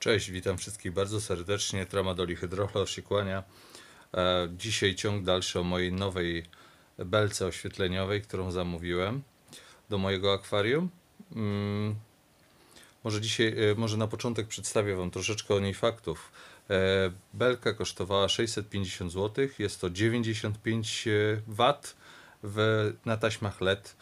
Cześć, witam wszystkich bardzo serdecznie. Tramadoli Hydrochlor się kłania. E, dzisiaj ciąg dalszy o mojej nowej belce oświetleniowej, którą zamówiłem do mojego akwarium. Mm, może dzisiaj, e, może na początek przedstawię Wam troszeczkę o niej faktów. E, belka kosztowała 650 zł, jest to 95 W w, na taśmach LED.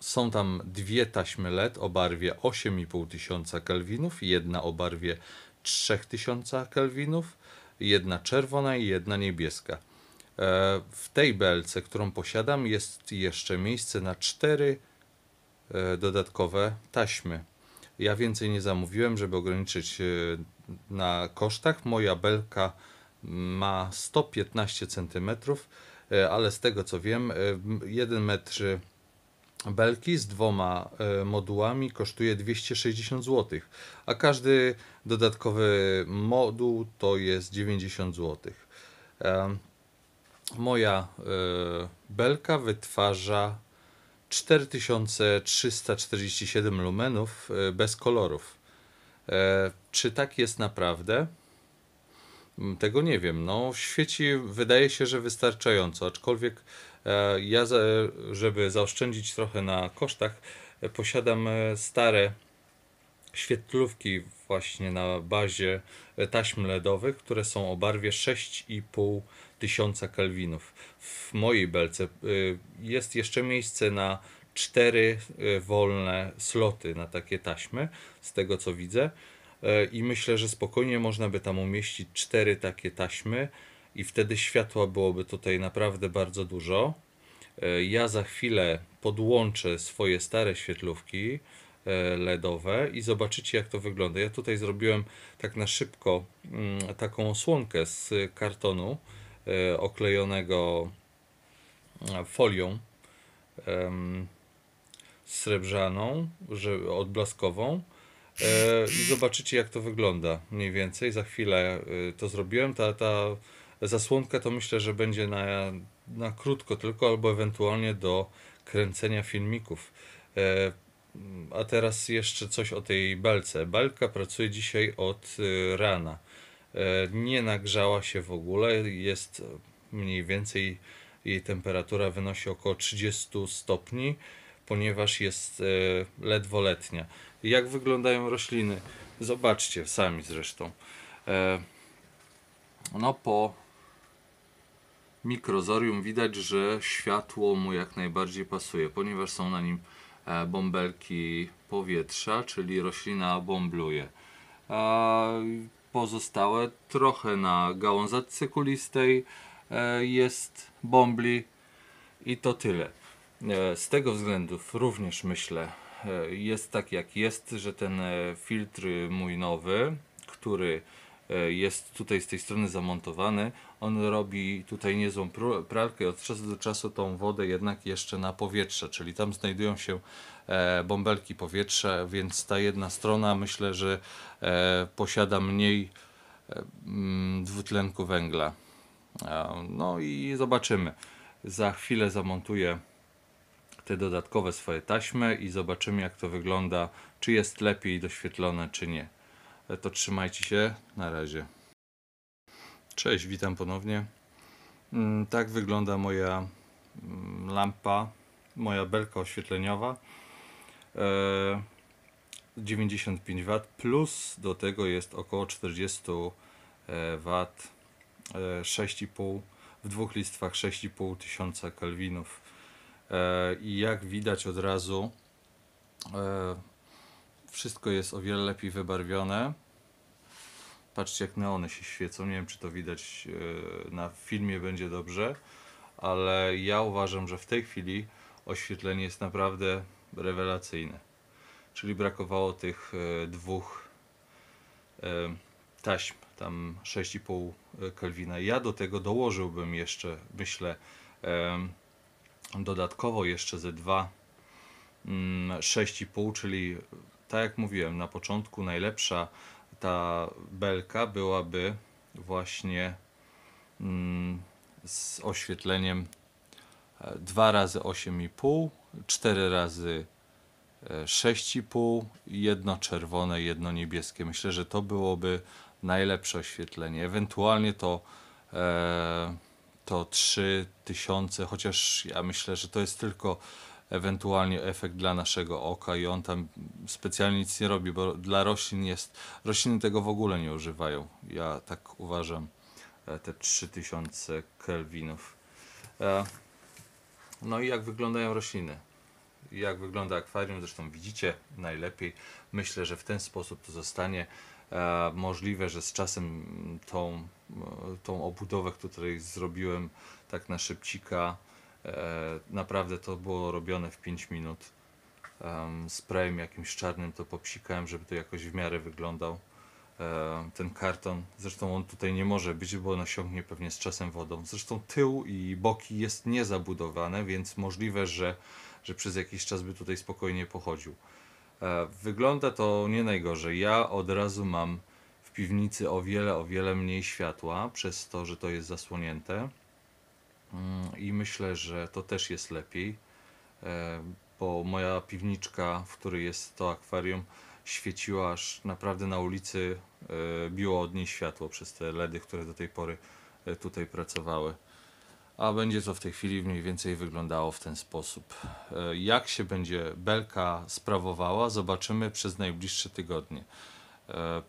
Są tam dwie taśmy LED o barwie 8500 kelwinów, jedna o barwie 3000 kelwinów, jedna czerwona i jedna niebieska. E, w tej belce, którą posiadam, jest jeszcze miejsce na cztery e, dodatkowe taśmy. Ja więcej nie zamówiłem, żeby ograniczyć e, na kosztach. Moja belka ma 115 cm, ale z tego co wiem, 1 metr belki z dwoma e, modułami kosztuje 260 zł, a każdy dodatkowy moduł to jest 90 zł. E, moja e, belka wytwarza 4347 lumenów bez kolorów. Czy tak jest naprawdę? Mm, tego nie wiem. No, świeci, wydaje się, że wystarczająco, aczkolwiek e, ja, żeby zaoszczędzić trochę na kosztach, e, posiadam e, stare świetlówki właśnie na bazie taśm LEDowych, które są o barwie 6,5 tysiąca kelwinów. W mojej belce jest jeszcze miejsce na cztery wolne sloty na takie taśmy, z tego co widzę. E, i myślę, że spokojnie można by tam umieścić cztery takie taśmy i wtedy światła byłoby tutaj naprawdę bardzo dużo. E, ja za chwilę podłączę swoje stare świetlówki e, LEDowe i zobaczycie jak to wygląda. Ja tutaj zrobiłem tak na szybko mm, taką osłonkę z kartonu oklejonego folią srebrzaną, odblaskową E, i zobaczycie jak to wygląda mniej więcej. Za chwilę e, to zrobiłem. Ta, ta zasłonka to myślę, że będzie na, na krótko tylko albo ewentualnie do kręcenia filmików. E, a teraz jeszcze coś o tej belce. Belka pracuje dzisiaj od rana. Nie nagrzała się w ogóle, jest mniej więcej jej temperatura wynosi około 30 stopni, ponieważ jest ledwo letnia jak wyglądają rośliny. Zobaczcie sami zresztą. E, no po mikrozorium widać, że światło mu jak najbardziej pasuje, ponieważ są na nim e, bąbelki powietrza, czyli roślina bąbluje. E, pozostałe trochę na gałązatce kulistej jest bąbli i to tyle. Z tego względu również myślę, E, jest tak jak jest, że ten e, filtr mój nowy, który e, jest tutaj z tej strony zamontowany, on robi tutaj niezłą pralkę od czasu do czasu tą wodę jednak jeszcze na powietrze, czyli tam znajdują się bąbelki powietrza, więc ta jedna strona myślę, że posiada mniej mm, dwutlenku węgla. No i zobaczymy. Za chwilę zamontuję te dodatkowe swoje taśmy i zobaczymy jak to wygląda, czy jest lepiej doświetlone, czy nie. E, to trzymajcie się, na razie. Cześć, witam ponownie. Mm, tak wygląda moja mm, lampa, moja belka oświetleniowa. 95 e, W plus do tego jest około 40 e, W 6,5 w dwóch listwach 6,5 tysiąca kelwinów E, i jak widać od razu e, wszystko jest o wiele lepiej wybarwione patrzcie jak neony się świecą nie wiem czy to widać e, na filmie będzie dobrze ale ja uważam, że w tej chwili oświetlenie jest naprawdę rewelacyjne czyli brakowało tych dwóch taśm tam 6,5 Kelwina ja do tego dołożyłbym jeszcze myślę dodatkowo jeszcze ze 2 6,5, mm, czyli tak jak mówiłem na początku, najlepsza ta belka byłaby właśnie mm, z oświetleniem 2 e, razy 8,5, 4 razy 6,5, e, jedno czerwone, jedno niebieskie. Myślę, że to byłoby najlepsze oświetlenie. Ewentualnie to e, to 3000, chociaż ja myślę, że to jest tylko ewentualnie efekt dla naszego oka i on tam specjalnie nic nie robi, bo dla roślin jest, rośliny tego w ogóle nie używają. Ja tak uważam, e, te 3000 kelwinów. E, no i jak wyglądają rośliny? Jak wygląda akwarium? Zresztą widzicie najlepiej. Myślę, że w ten sposób to zostanie. E, możliwe, że z czasem tą, e, tą obudowę, której zrobiłem tak na szybcika, e, naprawdę to było robione w 5 minut. Sprayem jakimś czarnym to popsikałem, żeby to jakoś w miarę wyglądał ten karton. Zresztą on tutaj nie może być, bo on osiągnie pewnie z czasem wodą. Zresztą tył i boki jest niezabudowane, więc możliwe, że, że przez jakiś czas by tutaj spokojnie pochodził. E, wygląda to nie najgorzej. Ja od razu mam w piwnicy o wiele, o wiele mniej światła, przez to, że to jest zasłonięte. Mm, I myślę, że to też jest lepiej, e, bo moja piwniczka, w której jest to akwarium, świeciła aż naprawdę na ulicy, e, biło od niej światło przez te LEDy, które do tej pory tutaj pracowały a będzie to w tej chwili mniej więcej wyglądało w ten sposób. E, jak się będzie belka sprawowała, zobaczymy przez najbliższe tygodnie. E,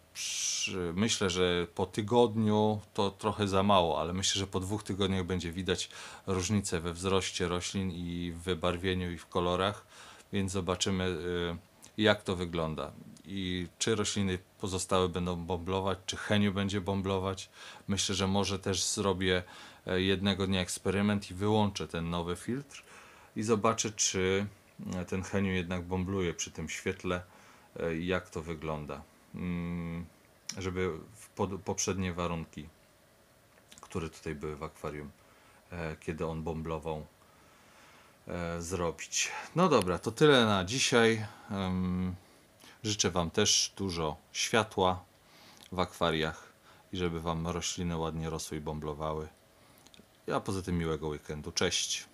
myślę, że po tygodniu to trochę za mało, ale myślę, że po dwóch tygodniach będzie widać różnicę we wzroście roślin i w wybarwieniu i w kolorach, więc zobaczymy e, jak to wygląda i czy rośliny pozostałe będą bąblować, czy cheniu będzie bąblować. Myślę, że może też zrobię E, jednego dnia eksperyment i wyłączę ten nowy filtr i zobaczę, czy e, ten heniu jednak bombluje przy tym świetle, e, jak to wygląda. Mm, żeby poprzednie warunki, które tutaj były w akwarium, kiedy on bomblował zrobić. No dobra, to tyle na dzisiaj. Życzę Wam też dużo światła w akwariach i żeby Wam rośliny ładnie rosły i bomblowały ja poza tym miłego weekendu. Cześć.